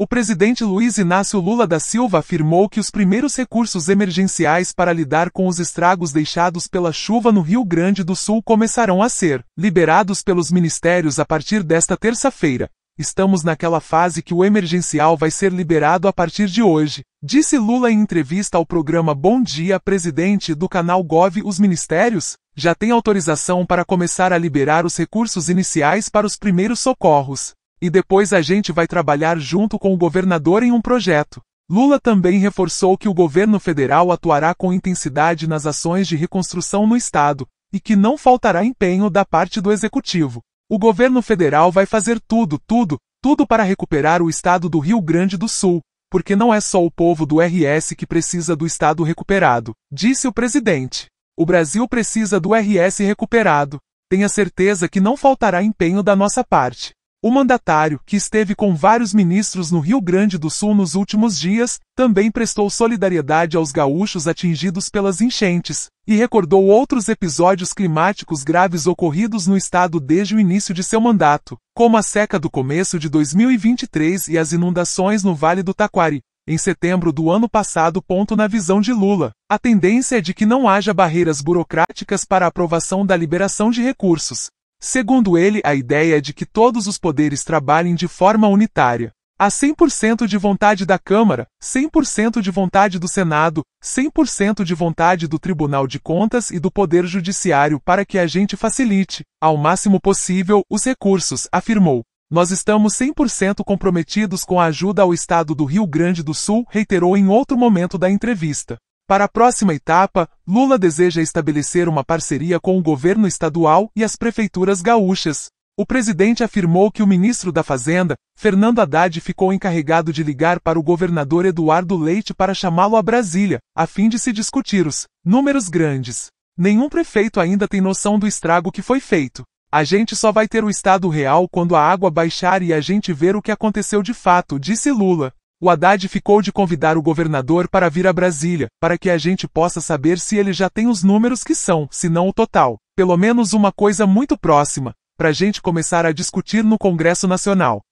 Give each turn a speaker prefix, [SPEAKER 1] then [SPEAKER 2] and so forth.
[SPEAKER 1] O presidente Luiz Inácio Lula da Silva afirmou que os primeiros recursos emergenciais para lidar com os estragos deixados pela chuva no Rio Grande do Sul começarão a ser liberados pelos ministérios a partir desta terça-feira. Estamos naquela fase que o emergencial vai ser liberado a partir de hoje, disse Lula em entrevista ao programa Bom Dia Presidente do canal Gov. Os ministérios já têm autorização para começar a liberar os recursos iniciais para os primeiros socorros e depois a gente vai trabalhar junto com o governador em um projeto. Lula também reforçou que o governo federal atuará com intensidade nas ações de reconstrução no Estado, e que não faltará empenho da parte do Executivo. O governo federal vai fazer tudo, tudo, tudo para recuperar o Estado do Rio Grande do Sul, porque não é só o povo do RS que precisa do Estado recuperado, disse o presidente. O Brasil precisa do RS recuperado. Tenha certeza que não faltará empenho da nossa parte. O mandatário, que esteve com vários ministros no Rio Grande do Sul nos últimos dias, também prestou solidariedade aos gaúchos atingidos pelas enchentes, e recordou outros episódios climáticos graves ocorridos no estado desde o início de seu mandato, como a seca do começo de 2023 e as inundações no Vale do Taquari, em setembro do ano passado. ponto Na visão de Lula, a tendência é de que não haja barreiras burocráticas para a aprovação da liberação de recursos, Segundo ele, a ideia é de que todos os poderes trabalhem de forma unitária. Há 100% de vontade da Câmara, 100% de vontade do Senado, 100% de vontade do Tribunal de Contas e do Poder Judiciário para que a gente facilite, ao máximo possível, os recursos, afirmou. Nós estamos 100% comprometidos com a ajuda ao Estado do Rio Grande do Sul, reiterou em outro momento da entrevista. Para a próxima etapa, Lula deseja estabelecer uma parceria com o governo estadual e as prefeituras gaúchas. O presidente afirmou que o ministro da Fazenda, Fernando Haddad, ficou encarregado de ligar para o governador Eduardo Leite para chamá-lo a Brasília, a fim de se discutir os números grandes. Nenhum prefeito ainda tem noção do estrago que foi feito. A gente só vai ter o estado real quando a água baixar e a gente ver o que aconteceu de fato, disse Lula. O Haddad ficou de convidar o governador para vir a Brasília, para que a gente possa saber se ele já tem os números que são, se não o total. Pelo menos uma coisa muito próxima, para gente começar a discutir no Congresso Nacional.